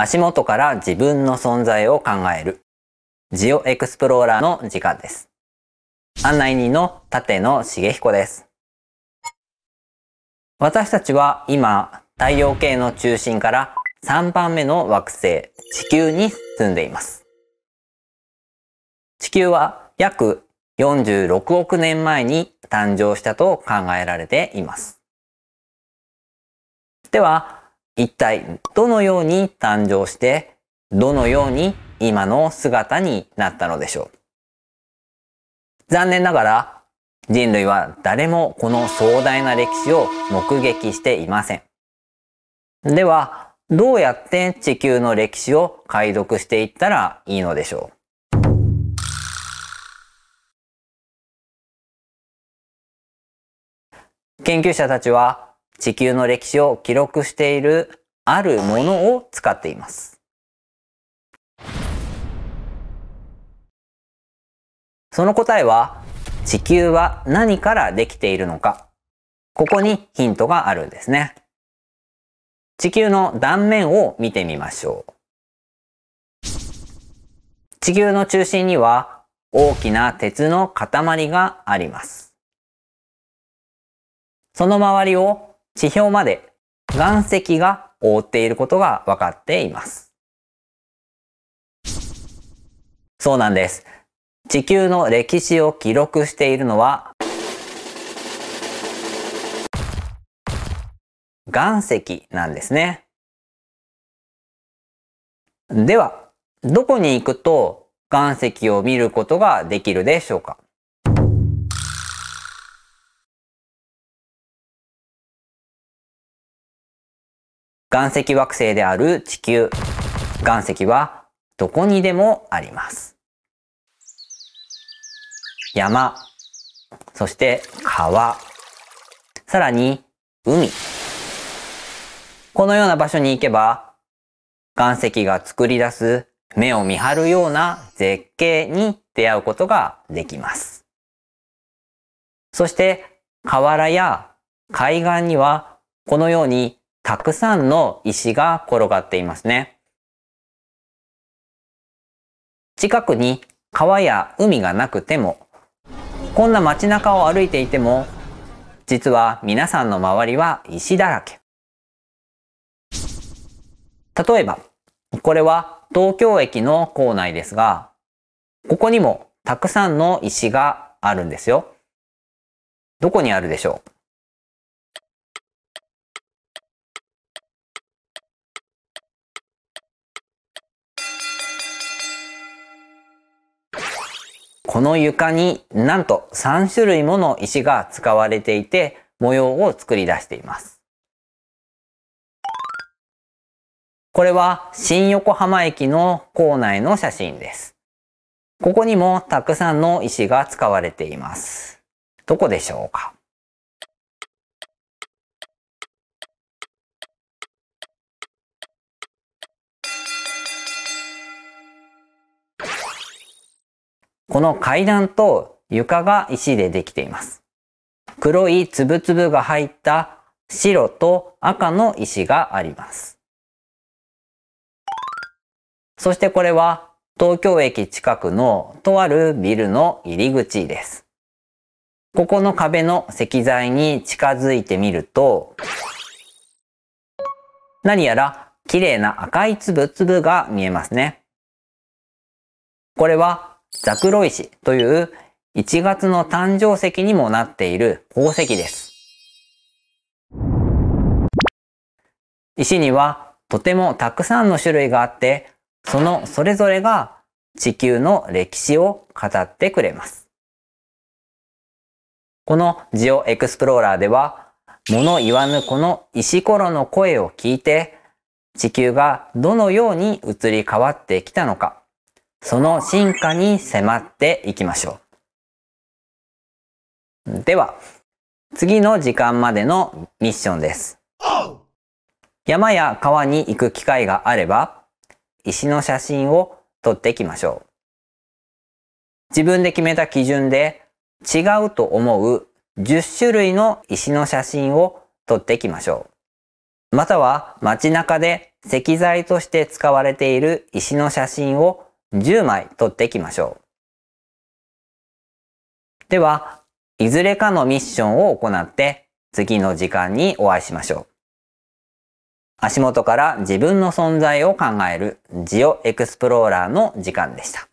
足元から自分の存在を考える。ジオエクスプローラーの時間です。案内人の立野茂彦です。私たちは今、太陽系の中心から3番目の惑星、地球に住んでいます。地球は約46億年前に誕生したと考えられています。では、一体どのように誕生して、どのように今の姿になったのでしょう。残念ながら人類は誰もこの壮大な歴史を目撃していません。では、どうやって地球の歴史を解読していったらいいのでしょう研究者たちは地球の歴史を記録しているあるものを使っています。その答えは、地球は何からできているのか。ここにヒントがあるんですね。地球の断面を見てみましょう。地球の中心には大きな鉄の塊があります。その周りを地表まで岩石が覆っていることが分かっています。そうなんです。地球の歴史を記録しているのは岩石なんですね。では、どこに行くと岩石を見ることができるでしょうか岩石惑星である地球。岩石はどこにでもあります。山、そして川、さらに海。このような場所に行けば、岩石が作り出す目を見張るような絶景に出会うことができます。そして、河原や海岸にはこのようにたくさんの石が転がっていますね。近くに川や海がなくても、こんな街中を歩いていても、実は皆さんの周りは石だらけ。例えば、これは東京駅の構内ですが、ここにもたくさんの石があるんですよ。どこにあるでしょうこの床になんと3種類もの石が使われていて模様を作り出しています。これは新横浜駅の構内の写真です。ここにもたくさんの石が使われています。どこでしょうかこの階段と床が石でできています。黒いつぶつぶが入った白と赤の石があります。そしてこれは東京駅近くのとあるビルの入り口です。ここの壁の石材に近づいてみると、何やら綺麗な赤いつぶつぶが見えますね。これはザクロ石という1月の誕生石にもなっている宝石です。石にはとてもたくさんの種類があって、そのそれぞれが地球の歴史を語ってくれます。このジオエクスプローラーでは、物言わぬこの石ころの声を聞いて、地球がどのように移り変わってきたのか、その進化に迫っていきましょう。では、次の時間までのミッションです。山や川に行く機会があれば、石の写真を撮っていきましょう。自分で決めた基準で違うと思う10種類の石の写真を撮っていきましょう。または街中で石材として使われている石の写真を10枚取っていきましょう。では、いずれかのミッションを行って次の時間にお会いしましょう。足元から自分の存在を考えるジオエクスプローラーの時間でした。